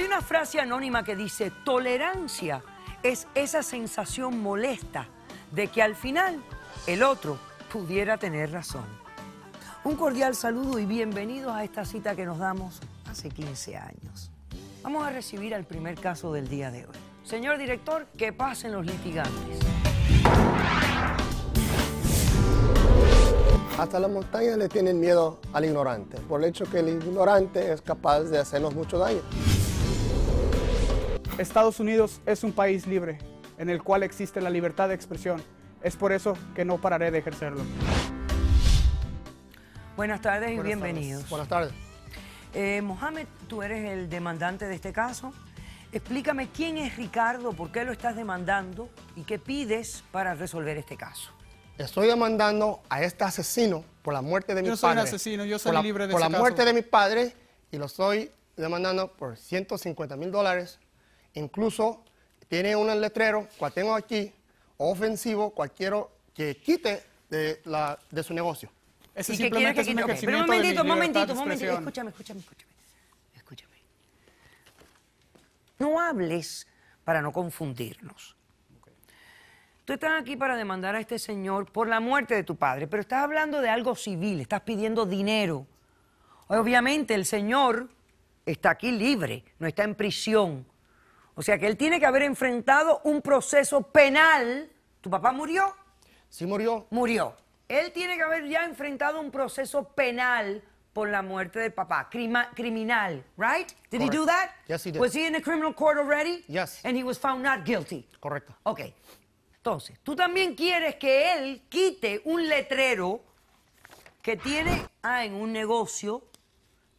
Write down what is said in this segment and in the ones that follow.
Hay una frase anónima que dice, tolerancia es esa sensación molesta de que al final el otro pudiera tener razón. Un cordial saludo y bienvenidos a esta cita que nos damos hace 15 años. Vamos a recibir al primer caso del día de hoy. Señor director, que pasen los litigantes. Hasta la montaña le tienen miedo al ignorante, por el hecho que el ignorante es capaz de hacernos mucho daño. Estados Unidos es un país libre, en el cual existe la libertad de expresión. Es por eso que no pararé de ejercerlo. Buenas tardes y bienvenidos. Buenas tardes. Eh, Mohamed, tú eres el demandante de este caso. Explícame quién es Ricardo, por qué lo estás demandando y qué pides para resolver este caso. Estoy demandando a este asesino por la muerte de mi padre. Yo soy un asesino, yo soy libre de Por la muerte de mi padre y lo estoy demandando por 150 mil dólares Incluso tiene un letrero, cual tengo aquí, ofensivo, cualquiera que quite de, su negocio. Ese simplemente es un Pero un momentito, un momentito, un momentito. Escúchame, escúchame, escúchame. Escúchame. No hables para no confundirnos. Tú estás aquí para demandar a este señor por la muerte de tu padre, pero estás hablando de algo civil, estás pidiendo dinero. Obviamente el señor está aquí libre, no está en prisión. O sea que él tiene que haber enfrentado un proceso penal. ¿Tu papá murió? Sí, murió. Murió. Él tiene que haber ya enfrentado un proceso penal por la muerte del papá, criminal, right? Did he do that? Yes, he did. Was he in a criminal court already? Yes. And he was found not guilty. Correcto. Ok. Entonces, tú también quieres que él quite un letrero que tiene ah, en un negocio,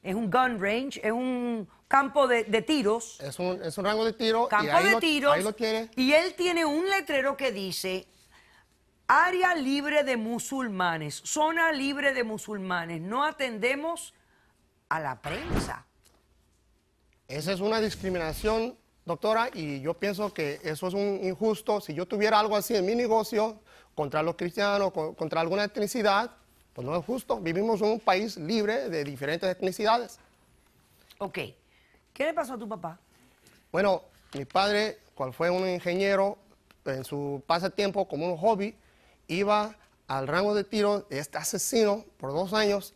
es un gun range, es un, campo de, tiros. Es un, rango de tiro. Campo y de tiros. Ahí lo tiene. Y él tiene un letrero que dice área libre de musulmanes, zona libre de musulmanes. No atendemos a la prensa. Esa es una discriminación, doctora, y yo pienso que eso es un injusto. Si yo tuviera algo así en mi negocio contra los cristianos, contra alguna etnicidad, pues no es justo. Vivimos en un país libre de diferentes etnicidades. Ok. ¿Qué le pasó a tu papá? Bueno, mi padre, cual fue un ingeniero, en su pasatiempo como un hobby, iba al rango de tiro de este asesino por dos años.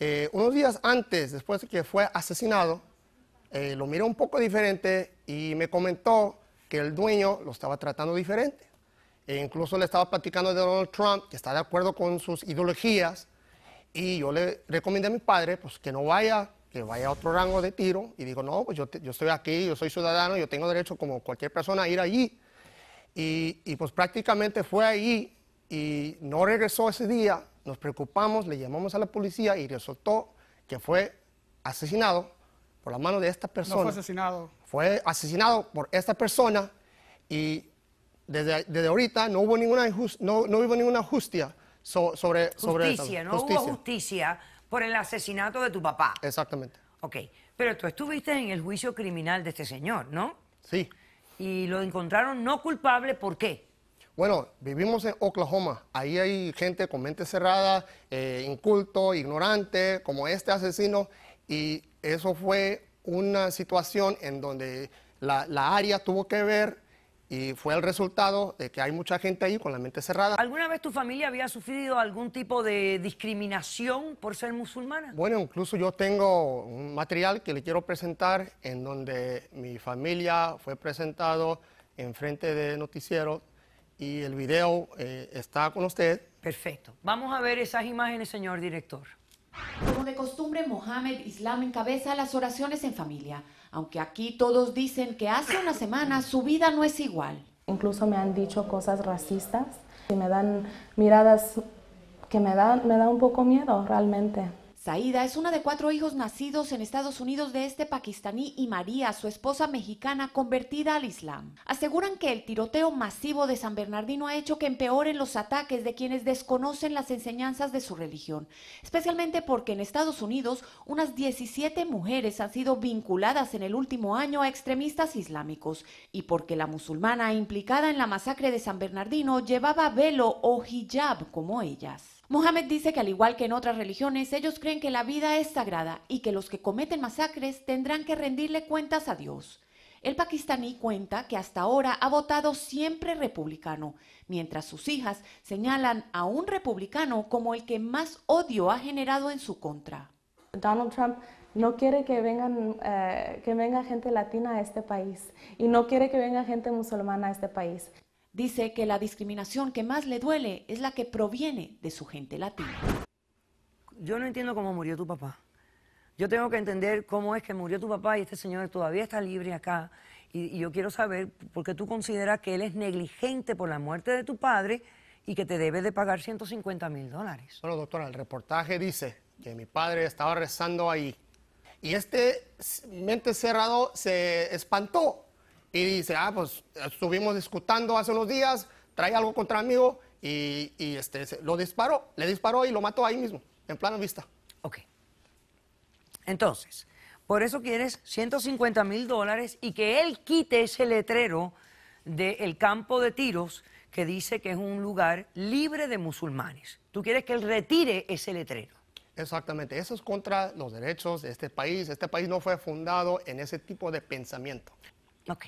Eh, unos días antes, después de que fue asesinado, eh, lo miró un poco diferente y me comentó que el dueño lo estaba tratando diferente. E incluso le estaba platicando de Donald Trump, que está de acuerdo con sus ideologías, y yo le recomendé a mi padre pues, que no vaya que vaya a otro rango de tiro y digo, no, pues yo, yo estoy aquí, yo soy ciudadano, yo tengo derecho como cualquier persona a ir allí. Y, pues prácticamente fue allí y no regresó ese día, nos preocupamos, le llamamos a la policía y resultó que fue asesinado por la mano de esta persona. No fue asesinado. Fue asesinado por esta persona y desde, desde ahorita no hubo ninguna, justicia no, no hubo ninguna sobre, sobre justicia, no hubo justicia por el asesinato de tu papá. Exactamente. Ok, pero tú estuviste en el juicio criminal de este señor, ¿no? Sí. Y lo encontraron no culpable, ¿por qué? Bueno, vivimos en Oklahoma. Ahí hay gente con mente cerrada, eh, inculto, ignorante, como este asesino. Y eso fue una situación en donde la área tuvo que ver y fue el resultado de que hay mucha gente ahí con la mente cerrada. ¿Alguna vez tu familia había sufrido algún tipo de discriminación por ser musulmana? Bueno, incluso yo tengo un material que le quiero presentar en donde mi familia fue presentado en frente de noticiero y el video eh, está con usted. Perfecto. Vamos a ver esas imágenes, señor director. Como de costumbre, Mohamed Islam encabeza las oraciones en familia. Aunque aquí todos dicen que hace una semana su vida no es igual. Incluso me han dicho cosas racistas y me dan miradas que me dan me da un poco miedo realmente. Saida es una de cuatro hijos nacidos en Estados Unidos de este pakistaní y María, su esposa mexicana convertida al Islam. Aseguran que el tiroteo masivo de San Bernardino ha hecho que empeoren los ataques de quienes desconocen las enseñanzas de su religión, especialmente porque en Estados Unidos unas 17 mujeres han sido vinculadas en el último año a extremistas islámicos y porque la musulmana implicada en la masacre de San Bernardino llevaba velo o hijab como ellas. Mohamed dice que al igual que en otras religiones, ellos creen que la vida es sagrada y que los que cometen masacres tendrán que rendirle cuentas a Dios. El pakistaní cuenta que hasta ahora ha votado siempre republicano, mientras sus hijas señalan a un republicano como el que más odio ha generado en su contra. Donald Trump no quiere que, vengan, eh, que venga gente latina a este país y no quiere que venga gente musulmana a este país dice que la discriminación que más le duele es la que proviene de su gente latina. Yo no entiendo cómo murió tu papá. Yo tengo que entender cómo es que murió tu papá y este señor todavía está libre acá. Y, yo quiero saber por qué tú consideras que él es negligente por la muerte de tu padre y que te debe de pagar 150 mil dólares. Bueno, doctora, el reportaje dice que mi padre estaba rezando ahí y este mente cerrado se espantó y dice, ah, pues estuvimos discutando hace unos días, trae algo contra mí y, y este, lo disparó, le disparó y lo mató ahí mismo, en plano vista. Ok. Entonces, por eso quieres 150 mil dólares y que él quite ese letrero del campo de tiros que dice que es un lugar libre de musulmanes. Tú quieres que él retire ese letrero. Exactamente, eso es contra los derechos de este país. Este país no fue fundado en ese tipo de pensamiento. Ok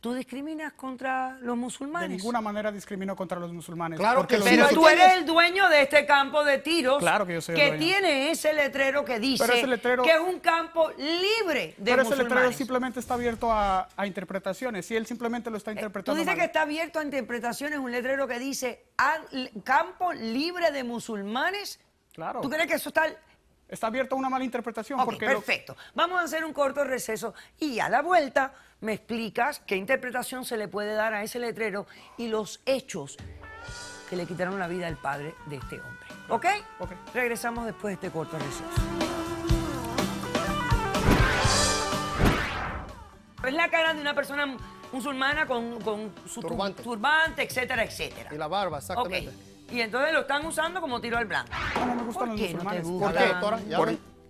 tú discriminas contra los musulmanes. De ninguna manera discrimino contra los musulmanes. Claro que Pero tú eres el dueño de este campo de tiros. Claro que tiene ese letrero que dice que es un campo libre de musulmanes. Pero ese letrero simplemente está abierto a, interpretaciones. Si él simplemente lo está eh, interpretando. Tú dices que está abierto a interpretaciones un letrero que dice campo libre de musulmanes. Claro. ¿Tú crees que eso está Está abierto a una mala interpretación. perfecto. Vamos a hacer un corto receso y a la vuelta me explicas qué interpretación se le puede dar a ese letrero y los hechos que le quitaron la vida al padre de este hombre. ¿Ok? Regresamos después de este corto receso. Es la cara de una persona musulmana con, su turbante. etcétera, etcétera. Y la barba, exactamente y entonces lo están usando como tiro al blanco. No, no me gustan ¿Por los qué ¿Por qué, Por,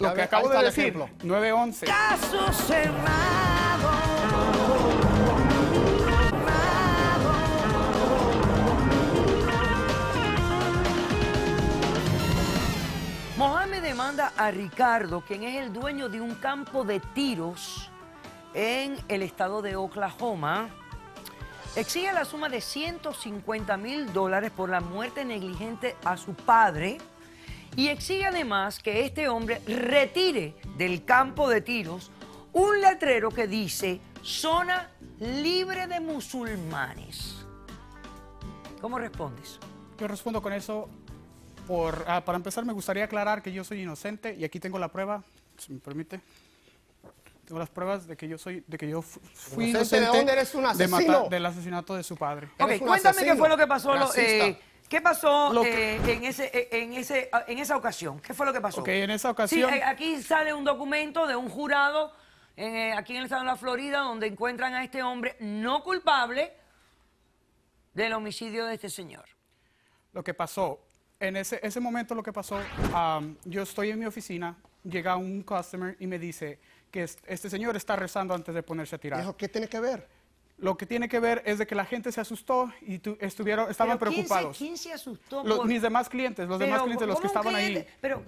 lo que acabo de decir, 11 Caso cerrado. Mohamed demanda a Ricardo, quien es el dueño de un campo de tiros en el estado de Oklahoma, Exige la suma de 150 mil dólares por la muerte negligente a su padre y exige además que este hombre retire del campo de tiros un letrero que dice zona libre de musulmanes. ¿Cómo respondes? Yo respondo con eso. Por, ah, para empezar, me gustaría aclarar que yo soy inocente y aquí tengo la prueba, si me permite las pruebas de que yo soy, de que yo fui inocente, de eres un asesino. del asesinato de su padre. Ok, cuéntame qué fue lo que pasó. Eh, ¿Qué pasó eh, en, ese, eh, en, ese, ah, en esa ocasión? ¿Qué fue lo que pasó? Ok, en esa ocasión... Sí, aquí sale un documento de un jurado aquí en el estado de la Florida donde encuentran a este hombre no culpable del homicidio de este señor. Lo que pasó, en ese, ese momento lo que pasó, yo estoy en mi oficina, llega un customer y me dice, que este señor está rezando antes de ponerse a tirar. qué tiene que ver? Lo que tiene que ver es de que la gente se asustó y estuvieron, estaban preocupados. ¿Quién se, asustó? Los, Mis demás clientes, los demás clientes, los que estaban ahí. Pero,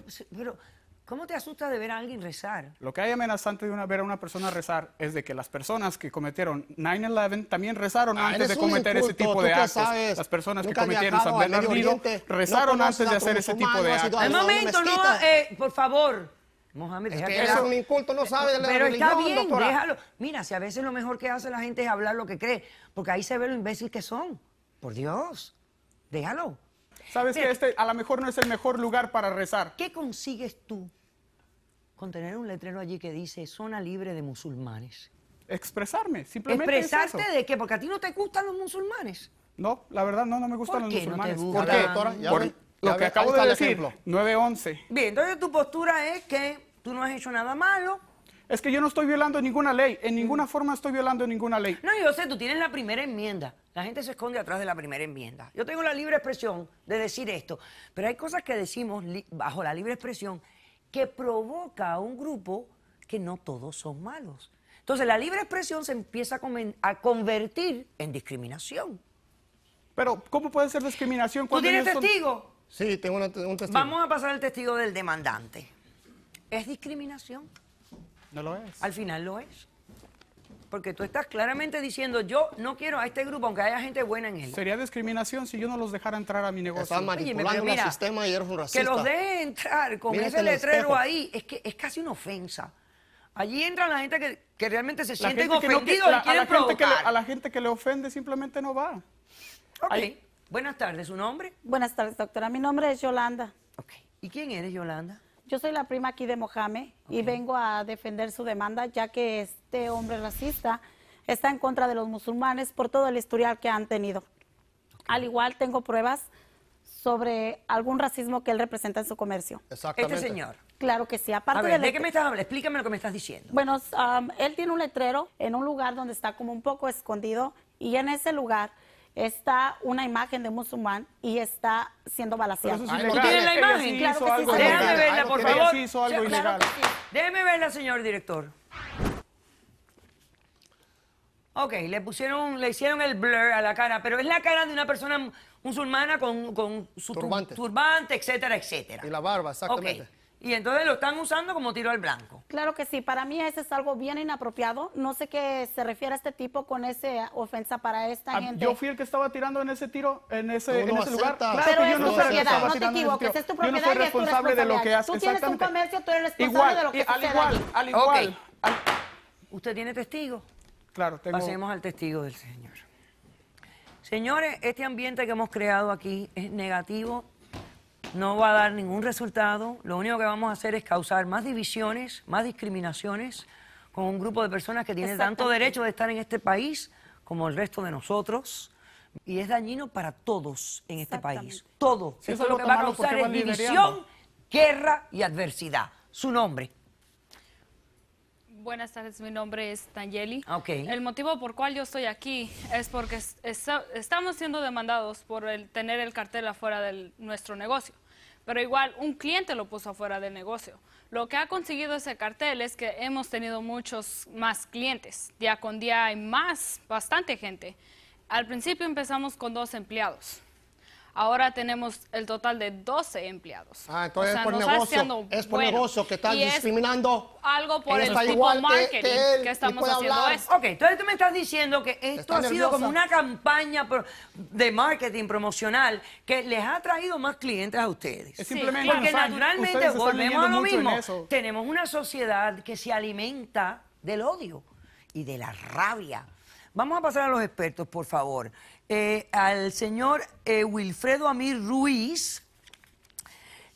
¿cómo te asusta de ver a alguien rezar? Lo que hay amenazante de una, ver a una persona rezar es de que las personas que cometieron 9-11 también ah, rezaron antes de cometer ese tipo de actos. las personas que cometieron San Bernardino rezaron antes de hacer ese tipo de actos. el momento, eh, por favor. Mohamed, es que eso, un inculto, no sabe de la Pero está bien, déjalo. Mira, si a veces lo mejor que hace la gente es hablar lo que cree, porque ahí se ve lo imbécil que son. Por Dios, déjalo. Sabes que este a lo mejor no es el mejor lugar para rezar. ¿Qué consigues tú con tener un letrero allí que dice zona libre de musulmanes? Expresarme, simplemente. ¿Expresarte de qué? Porque a ti no te gustan los musulmanes. No, la verdad no, no me gustan los musulmanes. ¿Por qué, doctora? lo que acabo de decirlo 9-11. Bien, entonces tu postura es que tú no has hecho nada malo. Es que yo no estoy violando ninguna ley, en mm. ninguna forma estoy violando ninguna ley. No, yo sé, tú tienes la primera enmienda. La gente se esconde atrás de la primera enmienda. Yo tengo la libre expresión de decir esto, pero hay cosas que decimos bajo la libre expresión que provoca a un grupo que no todos son malos. Entonces la libre expresión se empieza a, convertir en discriminación. Pero, ¿cómo puede ser discriminación cuando... ¿Tú tienes testigo? Sí, tengo un testigo. Vamos a pasar al testigo del demandante. ¿Es discriminación? No lo es. Al final lo es. Porque tú estás claramente diciendo, yo no quiero a este grupo, aunque haya gente buena en él. Sería discriminación si yo no los dejara entrar a mi negocio. Están manipulando el sistema y eres un Que los deje entrar con ese letrero ahí, es que es casi una ofensa. Allí entra la gente que, realmente se siente ofendido y a la, a la gente que le ofende simplemente no va. Okay. Buenas tardes, ¿su nombre? Buenas tardes, doctora. Mi nombre es Yolanda. Ok. ¿Y quién eres, Yolanda? Yo soy la prima aquí de Mohamed y vengo a defender su demanda, ya que este hombre racista está en contra de los musulmanes por todo el historial que han tenido. Al igual tengo pruebas sobre algún racismo que él representa en su comercio. Exactamente. Este señor. Claro que sí. Aparte a ver, de, qué me estás hablando? Explícame lo que me estás diciendo. Bueno, um, él tiene un letrero en un lugar donde está como un poco escondido y en ese lugar está una imagen de musulmán y está siendo balaseado. Sí ¿Tú la imagen? Déjame verla, por favor. Hizo verla, señor director. Ok, le pusieron, le hicieron el blur a la cara, pero es la cara de una persona musulmana con, con su turbante. turbante. etcétera, etcétera. Y la barba, exactamente. Y entonces lo están usando como tiro al blanco. Claro que sí, para mí ese es algo bien inapropiado. No sé qué se refiere a este tipo con esa ofensa para esta ah, gente. Yo fui el que estaba tirando en ese tiro, en ese, lugar. Claro Pero es yo tu no propiedad, no te equivoques, es tu propiedad. soy responsable de lo que haces. Tú tienes un comercio, tú eres responsable de lo que hace. al igual, Al igual, al igual. ¿Usted tiene testigo? Claro, tengo. Pasemos al testigo del Señor. Señores, este ambiente que hemos creado aquí es negativo no va a dar ningún resultado. Lo único que vamos a hacer es causar más divisiones, más discriminaciones con un grupo de personas que tienen tanto derecho de estar en este país como el resto de nosotros. Y es dañino para todos en este país. Todo. eso, es lo que va a causar división, guerra y adversidad. Su nombre, Buenas tardes, mi nombre es Tangeli. Ah, el motivo por cual yo estoy aquí es porque estamos siendo demandados por el, tener el cartel afuera de nuestro negocio. Pero igual un cliente lo puso afuera del negocio. Lo que ha conseguido ese cartel es que hemos tenido muchos más clientes. Día con día hay más, bastante gente. Al principio empezamos con dos empleados ahora tenemos el total de 12 empleados. Ah, entonces es por negocio. Es por negocio que están discriminando. algo por el tipo DE marketing que, estamos haciendo esto. Ok, entonces tú me estás diciendo que esto ha sido como una campaña de marketing promocional que les ha traído más clientes a ustedes. Es simplemente sí. Porque naturalmente volvemos a lo mismo. Tenemos una sociedad que se alimenta del odio y de la rabia. Vamos a pasar a los expertos, por favor. Eh, al señor eh, Wilfredo Amir Ruiz,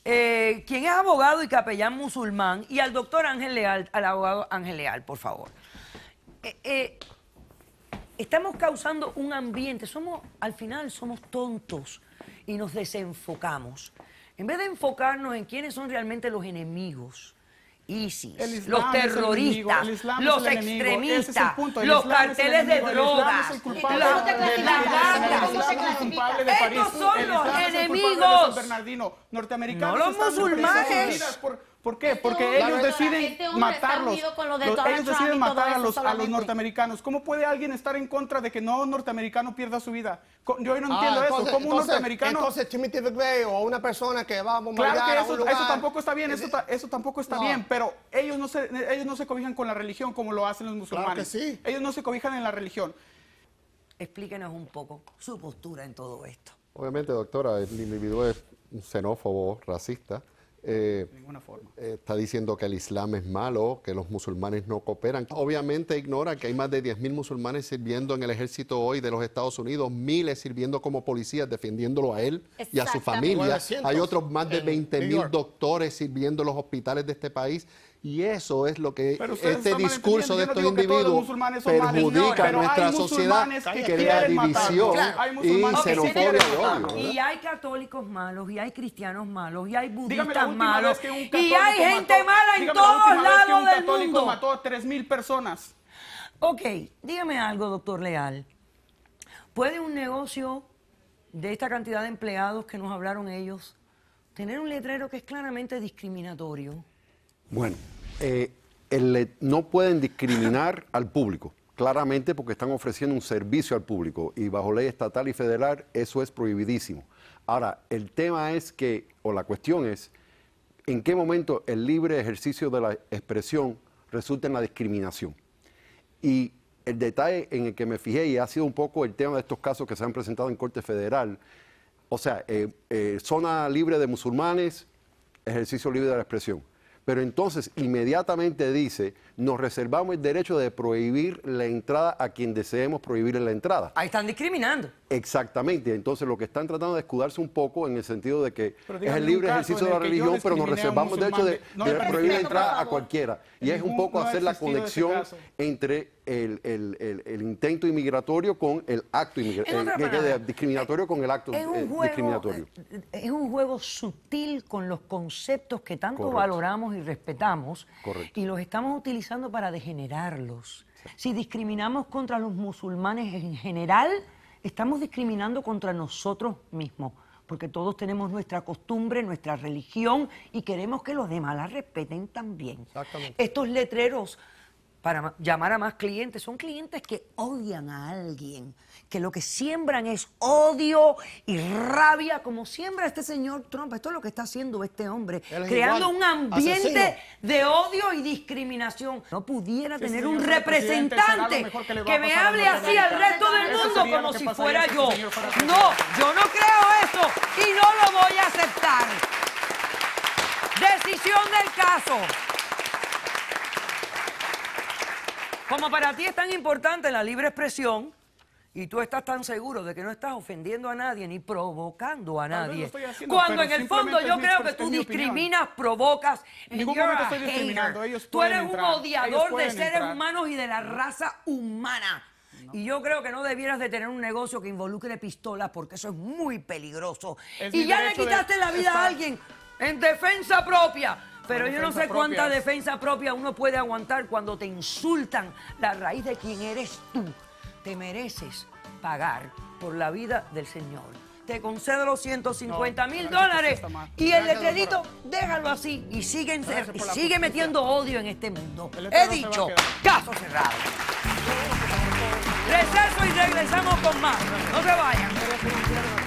eh, quien es abogado y capellán musulmán, y al doctor Ángel Leal, al abogado Ángel Leal, por favor. estamos causando un ambiente, somos, al final somos tontos y nos desenfocamos. En vez de enfocarnos en quiénes son realmente los enemigos, ISIS, los terroristas, los extremistas, los carteles de drogas, las Estos son los enemigos. No los musulmanes. ¿Por qué? Porque ellos deciden matarlos. ellos deciden matar a los, a los norteamericanos. ¿Cómo puede alguien estar en contra de que no un norteamericano pierda su vida? Yo no ah, entiendo eso. ¿Cómo entonces, un norteamericano? Entonces, Timothy McVeigh o una persona que va a bombardear Claro que eso, a un lugar, eh, eso tampoco está bien, eso, eso tampoco está bien, pero ellos no, se, ellos no se cobijan con la religión como lo hacen los musulmanes. Claro que sí. Ellos no se cobijan en la religión. Explíquenos un poco su postura en todo esto. Obviamente, doctora, el individuo es un xenófobo, racista eh, está diciendo que el Islam es malo, que los musulmanes no cooperan. Obviamente ignora que hay más de 10.000 musulmanes sirviendo en el ejército hoy de los Estados Unidos, miles sirviendo como policías, defendiéndolo a él y a su familia. Hay otros más de 20.000 doctores sirviendo en los hospitales de este país y eso es lo que este discurso de estos individuos perjudica a nuestra sociedad, que crea división y xenofobia y Y hay católicos malos, y hay cristianos malos, y hay budistas malos, y hay gente mala en todos lados del mundo. mató a 3.000 personas. Ok, dígame algo, doctor Leal. ¿Puede un negocio de esta cantidad de empleados que nos hablaron ellos tener un letrero que es claramente discriminatorio? Bueno, eh, no pueden discriminar al público, claramente porque están ofreciendo un servicio al público y bajo ley estatal y federal eso es prohibidísimo. Ahora, el tema es que, o la cuestión es, ¿en qué momento el libre ejercicio de la expresión resulta en la discriminación? Y el detalle en el que me fijé y ha sido un poco el tema de estos casos que se han presentado en Corte Federal, o sea, eh, eh, zona libre de musulmanes, ejercicio libre de la expresión pero entonces inmediatamente dice, nos reservamos el derecho de prohibir la entrada a quien deseemos prohibir la entrada. Ahí están discriminando. Exactamente, entonces lo que están tratando de escudarse un poco en el sentido de que es el libre ejercicio de la religión, pero nos reservamos de hecho de, prohibir entrar a cualquiera. Y es un poco hacer la conexión entre el, intento inmigratorio con el acto eh, discriminatorio eh, con el acto es un eh, juego, discriminatorio. Es un juego sutil con los conceptos que tanto valoramos y respetamos y los estamos utilizando para degenerarlos. Si discriminamos contra los musulmanes en general, estamos discriminando contra nosotros mismos, porque todos tenemos nuestra costumbre, nuestra religión y queremos que los demás la respeten también. Exactamente. Estos letreros para llamar a más clientes. Son clientes que odian a alguien, que lo que siembran es odio y rabia, como siembra este señor Trump. Esto es lo que está haciendo este hombre, creando un ambiente de odio y discriminación. No pudiera tener un representante que, me hable así al resto del mundo como si fuera este yo. No, yo no creo eso y no lo voy a aceptar. Decisión del caso. Como para ti es tan importante la libre expresión y tú estás tan seguro de que no estás ofendiendo a nadie ni provocando a nadie. Cuando en el fondo yo creo que tú discriminas, provocas. En ningún momento estoy discriminando. tú eres un odiador de seres humanos y de la raza humana. Y yo creo que no debieras de tener un negocio que involucre pistolas porque eso es muy peligroso. y ya le quitaste la vida a alguien en defensa propia. Pero yo no sé cuánta defensa propia uno puede aguantar cuando te insultan la raíz de quién eres tú. Te mereces pagar por la vida del Señor. Te concedo los 150 mil dólares. y el de crédito déjalo así y sigue, y sigue metiendo odio en este mundo. He dicho, caso cerrado. Receso y regresamos con más. No se vayan.